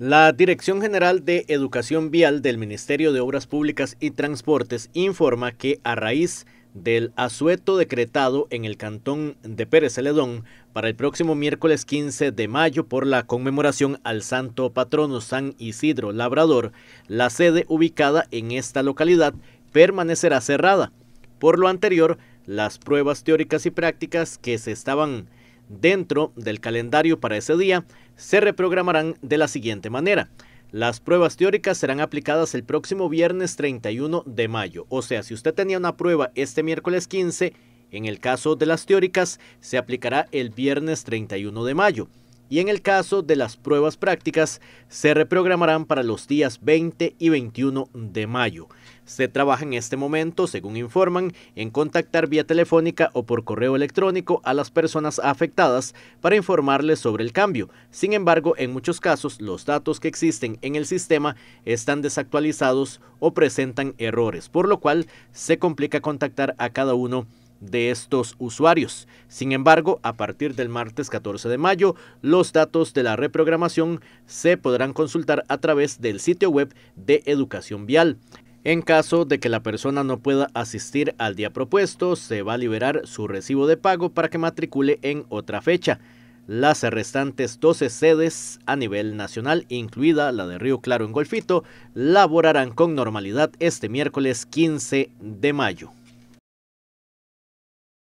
La Dirección General de Educación Vial del Ministerio de Obras Públicas y Transportes informa que a raíz del asueto decretado en el cantón de Pérez Celedón para el próximo miércoles 15 de mayo por la conmemoración al santo patrono San Isidro Labrador, la sede ubicada en esta localidad permanecerá cerrada. Por lo anterior, las pruebas teóricas y prácticas que se estaban dentro del calendario para ese día se reprogramarán de la siguiente manera. Las pruebas teóricas serán aplicadas el próximo viernes 31 de mayo, o sea, si usted tenía una prueba este miércoles 15, en el caso de las teóricas se aplicará el viernes 31 de mayo y en el caso de las pruebas prácticas se reprogramarán para los días 20 y 21 de mayo. Se trabaja en este momento, según informan, en contactar vía telefónica o por correo electrónico a las personas afectadas para informarles sobre el cambio. Sin embargo, en muchos casos los datos que existen en el sistema están desactualizados o presentan errores, por lo cual se complica contactar a cada uno de estos usuarios. Sin embargo, a partir del martes 14 de mayo, los datos de la reprogramación se podrán consultar a través del sitio web de Educación Vial. En caso de que la persona no pueda asistir al día propuesto, se va a liberar su recibo de pago para que matricule en otra fecha. Las restantes 12 sedes a nivel nacional, incluida la de Río Claro en Golfito, laborarán con normalidad este miércoles 15 de mayo.